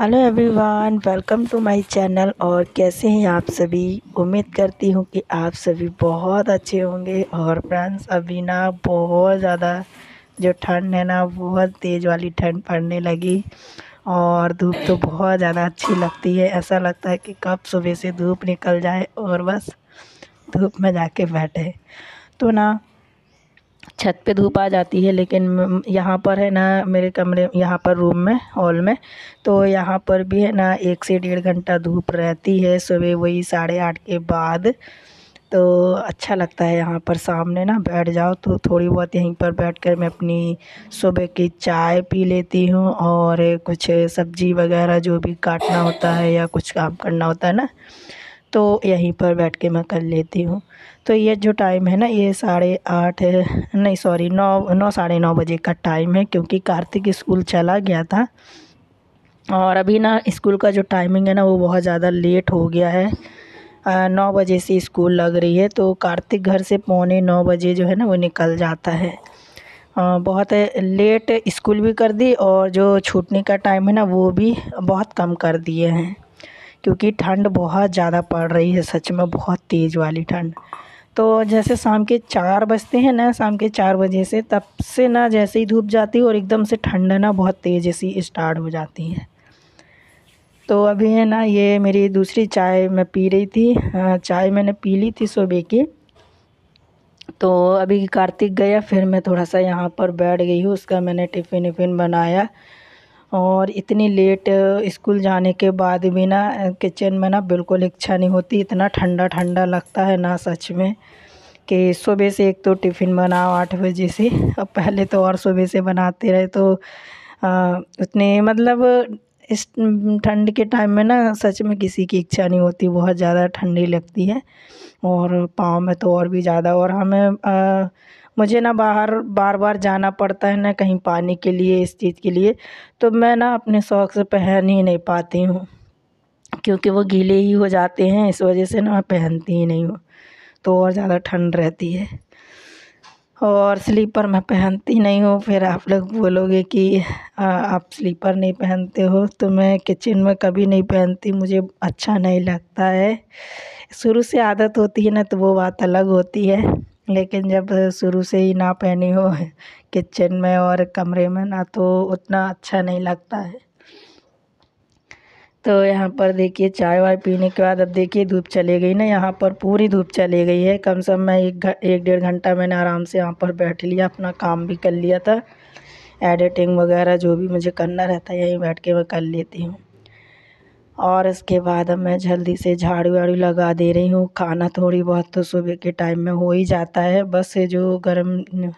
hello everyone welcome to my channel और कैसे हैं आप सभी उम्मीद करती हूँ कि आप सभी बहुत अच्छे होंगे और फ्रेंड्स अभी ना बहुत ज़्यादा जो ठंड है ना बहुत तेज़ वाली ठंड पड़ने लगी और धूप तो बहुत ज़्यादा अच्छी लगती है ऐसा लगता है कि कब सुबह से धूप निकल जाए और बस धूप में जाके बैठे तो ना छत पे धूप आ जाती है लेकिन यहाँ पर है ना मेरे कमरे यहाँ पर रूम में हॉल में तो यहाँ पर भी है ना एक से डेढ़ घंटा धूप रहती है सुबह वही साढ़े आठ के बाद तो अच्छा लगता है यहाँ पर सामने ना बैठ जाओ तो थोड़ी बहुत यहीं पर बैठ कर मैं अपनी सुबह की चाय पी लेती हूँ और कुछ सब्ज़ी वगैरह जो भी काटना होता है या कुछ काम करना होता है ना तो यहीं पर बैठ के मैं कर लेती हूँ तो ये जो टाइम है ना ये साढ़े आठ नहीं सॉरी नौ नौ साढ़े नौ बजे का टाइम है क्योंकि कार्तिक स्कूल चला गया था और अभी ना स्कूल का जो टाइमिंग है ना वो बहुत ज़्यादा लेट हो गया है नौ बजे से स्कूल लग रही है तो कार्तिक घर से पौने नौ बजे जो है ना वो निकल जाता है बहुत लेट स्कूल भी कर दी और जो छूटने का टाइम है ना वो भी बहुत कम कर दिए हैं क्योंकि ठंड बहुत ज़्यादा पड़ रही है सच में बहुत तेज़ वाली ठंड तो जैसे शाम के चार बजते हैं ना शाम के चार बजे से तब से ना जैसे ही धूप जाती है और एकदम से ठंड ना बहुत तेज़ सी स्टार्ट हो जाती है तो अभी है ना ये मेरी दूसरी चाय मैं पी रही थी चाय मैंने पी ली थी सुबह की तो अभी कार्तिक गया फिर मैं थोड़ा सा यहाँ पर बैठ गई हूँ उसका मैंने टिफ़िन विफ़िन बनाया और इतनी लेट इस्कूल जाने के बाद भी ना किचन में ना बिल्कुल इच्छा नहीं होती इतना ठंडा ठंडा लगता है ना सच में कि सुबह से एक तो टिफ़िन बनाओ आठ बजे से अब पहले तो और सुबह से बनाते रहे तो उतने मतलब इस ठंड के टाइम में ना सच में किसी की इच्छा नहीं होती बहुत ज़्यादा ठंडी लगती है और पाँव में तो और भी ज़्यादा और हमें मुझे ना बाहर बार बार जाना पड़ता है ना कहीं पानी के लिए इस चीज़ के लिए तो मैं ना अपने शौक़ से पहन ही नहीं पाती हूँ क्योंकि वो गीले ही हो जाते हैं इस वजह से ना मैं पहनती ही नहीं हूँ तो और ज़्यादा ठंड रहती है और स्लीपर मैं पहनती नहीं हूँ फिर आप लोग बोलोगे कि आ, आप स्लीपर नहीं पहनते हो तो मैं किचन में कभी नहीं पहनती मुझे अच्छा नहीं लगता है शुरू से आदत होती है ना तो वो बात अलग होती है लेकिन जब शुरू से ही ना पहनी हो किचन में और कमरे में ना तो उतना अच्छा नहीं लगता है तो यहाँ पर देखिए चाय वाय पीने के बाद अब देखिए धूप चली गई ना यहाँ पर पूरी धूप चली गई है कम से कम मैं एक घ एक डेढ़ घंटा मैंने आराम से यहाँ पर बैठ लिया अपना काम भी कर लिया था एडिटिंग वगैरह जो भी मुझे करना रहता है यहीं बैठ के मैं कर लेती हूँ और इसके बाद अब मैं जल्दी से झाड़ू वाड़ू लगा दे रही हूँ खाना थोड़ी बहुत तो सुबह के टाइम में हो ही जाता है बस जो गर्म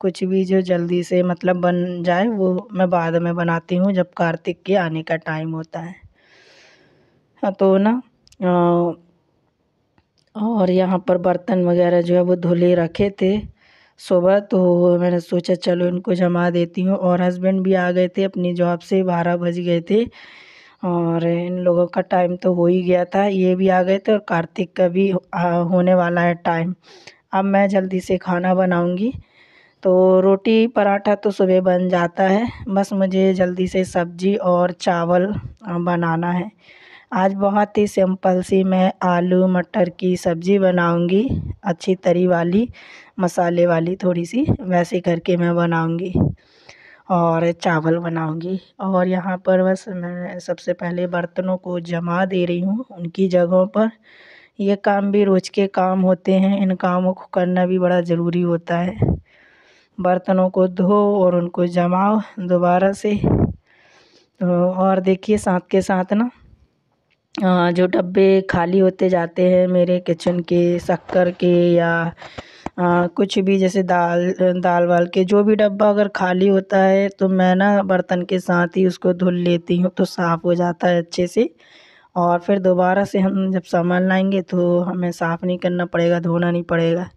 कुछ भी जो जल्दी से मतलब बन जाए वो मैं बाद में बनाती हूँ जब कार्तिक के आने का टाइम होता है हाँ तो ना और यहाँ पर बर्तन वगैरह जो है वो धुले रखे थे सुबह तो मैंने सोचा चलो इनको जमा देती हूँ और हस्बैंड भी आ गए थे अपनी जॉब से बारह बज गए थे और इन लोगों का टाइम तो हो ही गया था ये भी आ गए थे और कार्तिक का भी होने वाला है टाइम अब मैं जल्दी से खाना बनाऊँगी तो रोटी पराठा तो सुबह बन जाता है बस मुझे जल्दी से सब्ज़ी और चावल बनाना है आज बहुत ही सिंपल सी मैं आलू मटर की सब्ज़ी बनाऊंगी अच्छी तरी वाली मसाले वाली थोड़ी सी वैसे करके मैं बनाऊंगी और चावल बनाऊँगी और यहाँ पर बस मैं सबसे पहले बर्तनों को जमा दे रही हूँ उनकी जगहों पर ये काम भी रोज़ के काम होते हैं इन कामों को करना भी बड़ा ज़रूरी होता है बर्तनों को धो और उनको जमाओ दोबारा से और देखिए साथ के साथ ना जो डब्बे खाली होते जाते हैं मेरे किचन के शक्कर के या कुछ भी जैसे दाल दाल वाल के जो भी डब्बा अगर खाली होता है तो मैं ना बर्तन के साथ ही उसको धुल लेती हूँ तो साफ़ हो जाता है अच्छे से और फिर दोबारा से हम जब सामान लाएंगे तो हमें साफ़ नहीं करना पड़ेगा धोना नहीं पड़ेगा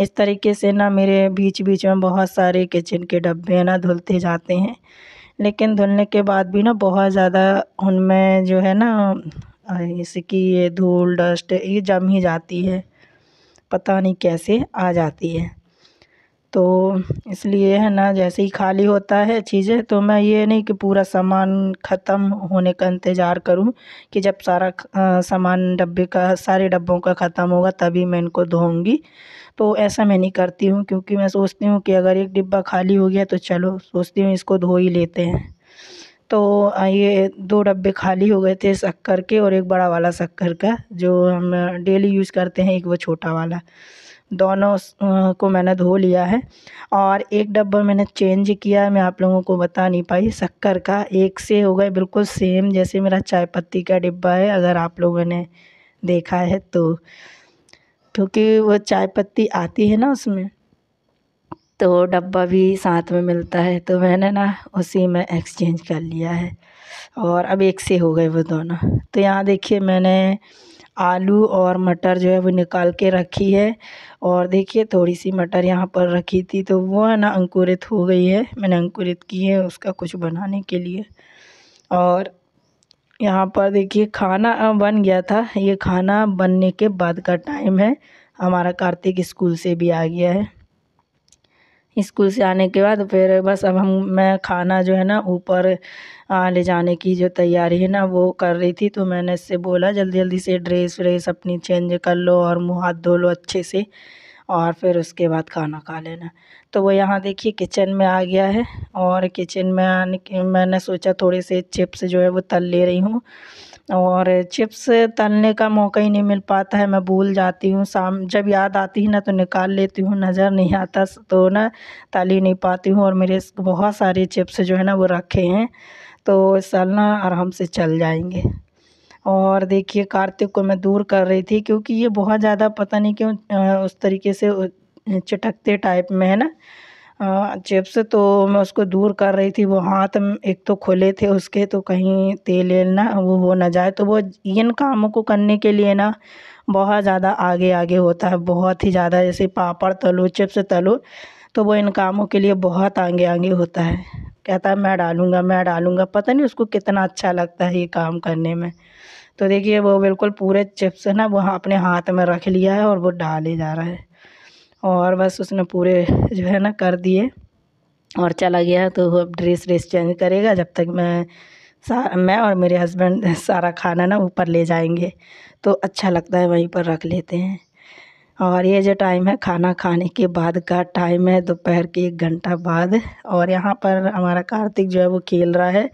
इस तरीके से ना मेरे बीच बीच में बहुत सारे किचन के डब्बे ना धुलते जाते हैं लेकिन धुलने के बाद भी ना बहुत ज़्यादा उनमें जो है ना जैसे कि ये धूल डस्ट ये जम ही जाती है पता नहीं कैसे आ जाती है तो इसलिए है ना जैसे ही खाली होता है चीज़ें तो मैं ये नहीं कि पूरा सामान ख़त्म होने का इंतज़ार करूं कि जब सारा सामान डब्बे का सारे डब्बों का ख़त्म होगा तभी मैं इनको धोऊंगी तो ऐसा मैं नहीं करती हूं क्योंकि मैं सोचती हूं कि अगर एक डिब्बा खाली हो गया तो चलो सोचती हूं इसको धो ही लेते हैं तो ये दो डब्बे खाली हो गए थे शक्कर के और एक बड़ा वाला शक्कर का जो हम डेली यूज़ करते हैं एक वो छोटा वाला दोनों को मैंने धो लिया है और एक डब्बा मैंने चेंज किया है मैं आप लोगों को बता नहीं पाई शक्कर का एक से हो गए बिल्कुल सेम जैसे मेरा चाय पत्ती का डिब्बा है अगर आप लोगों ने देखा है तो क्योंकि वो चाय पत्ती आती है ना उसमें तो डब्बा भी साथ में मिलता है तो मैंने ना उसी में एक्सचेंज कर लिया है और अब एक से हो गए वो दोनों तो यहाँ देखिए मैंने आलू और मटर जो है वो निकाल के रखी है और देखिए थोड़ी सी मटर यहाँ पर रखी थी तो वो है ना अंकुरित हो गई है मैंने अंकुरित की है उसका कुछ बनाने के लिए और यहाँ पर देखिए खाना बन गया था ये खाना बनने के बाद का टाइम है हमारा कार्तिक स्कूल से भी आ गया है इस्कूल से आने के बाद फिर बस अब हम मैं खाना जो है ना ऊपर ले जाने की जो तैयारी है ना वो कर रही थी तो मैंने इससे बोला जल्दी जल्दी से ड्रेस व्रेस अपनी चेंज कर लो और मुँह हाथ धो लो अच्छे से और फिर उसके बाद खाना खा लेना तो वो यहाँ देखिए किचन में आ गया है और किचन में आने के मैंने सोचा थोड़े से चिप्स जो है वो तल ले रही हूँ और चिप्स तलने का मौका ही नहीं मिल पाता है मैं भूल जाती हूँ शाम जब याद आती है ना तो निकाल लेती हूँ नज़र नहीं आता तो ना तल ही नहीं पाती हूँ और मेरे बहुत सारे चिप्स जो है ना वो रखे हैं तो इस साल ना आराम से चल जाएंगे और देखिए कार्तिक को मैं दूर कर रही थी क्योंकि ये बहुत ज़्यादा पता नहीं क्यों उस तरीके से चटकते टाइप में है ना हाँ, जेब से तो मैं उसको दूर कर रही थी वो हाथ एक तो खुले थे उसके तो कहीं तेल वेल ना वो हो ना जाए तो वो इन कामों को करने के लिए ना बहुत ज़्यादा आगे आगे होता है बहुत ही ज़्यादा जैसे पापड़ तलो चिप्स तलो तो वो इन कामों के लिए बहुत आगे आगे होता है कहता है मैं डालूँगा मैं डालूँगा पता नहीं उसको कितना अच्छा लगता है ये काम करने में तो देखिए वो बिल्कुल पूरे चिप्स ना वो अपने हाथ में रख लिया है और वो डाले जा रहा है और बस उसने पूरे जो है ना कर दिए और चला गया तो वो अब ड्रेस व्रेस चेंज करेगा जब तक मैं मैं और मेरे हस्बैंड सारा खाना ना ऊपर ले जाएंगे तो अच्छा लगता है वहीं पर रख लेते हैं और ये जो टाइम है खाना खाने के बाद का टाइम है दोपहर के एक घंटा बाद और यहाँ पर हमारा कार्तिक जो है वो खेल रहा है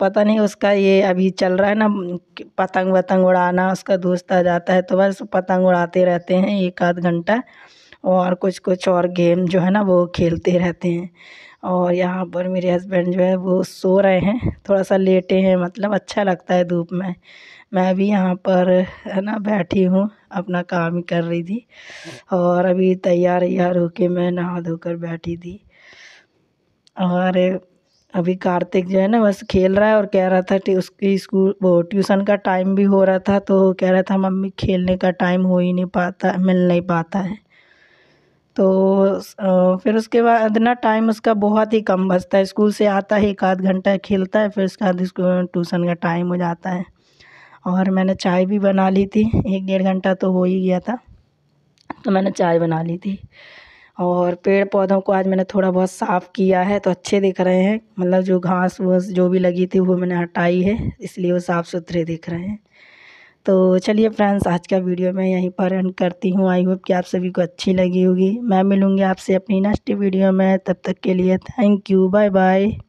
पता नहीं उसका ये अभी चल रहा है ना पतंग वतंग उड़ाना उसका दोस्त आ जाता है तो बस पतंग उड़ाते रहते हैं एक आध घंटा और कुछ कुछ और गेम जो है ना वो खेलते रहते हैं और यहाँ पर मेरे हस्बैंड जो है वो सो रहे हैं थोड़ा सा लेटे हैं मतलब अच्छा लगता है धूप में मैं भी यहाँ पर है ना बैठी हूँ अपना काम कर रही थी और अभी तैयार यार होके मैं नहा धोकर बैठी थी और अभी कार्तिक जो है ना बस खेल रहा है और कह रहा था कि उसकी स्कूल वो ट्यूसन का टाइम भी हो रहा था तो कह रहा था मम्मी खेलने का टाइम हो ही नहीं पाता मिल नहीं पाता है तो फिर उसके बाद ना टाइम उसका बहुत ही कम बचता है स्कूल से आता है एक आध घंटा खेलता है फिर उसके बाद ट्यूसन का टाइम हो जाता है और मैंने चाय भी बना ली थी एक डेढ़ घंटा तो हो ही गया था तो मैंने चाय बना ली थी और पेड़ पौधों को आज मैंने थोड़ा बहुत साफ़ किया है तो अच्छे दिख रहे हैं मतलब जो घास वूस जो भी लगी थी वो मैंने हटाई है इसलिए वो साफ़ सुथरे दिख रहे हैं तो चलिए फ्रेंड्स आज का वीडियो मैं यहीं पर एंड करती हूँ आई होप कि आप सभी को अच्छी लगी होगी मैं मिलूँगी आपसे अपनी नेक्स्ट वीडियो में तब तक के लिए थैंक यू बाय बाय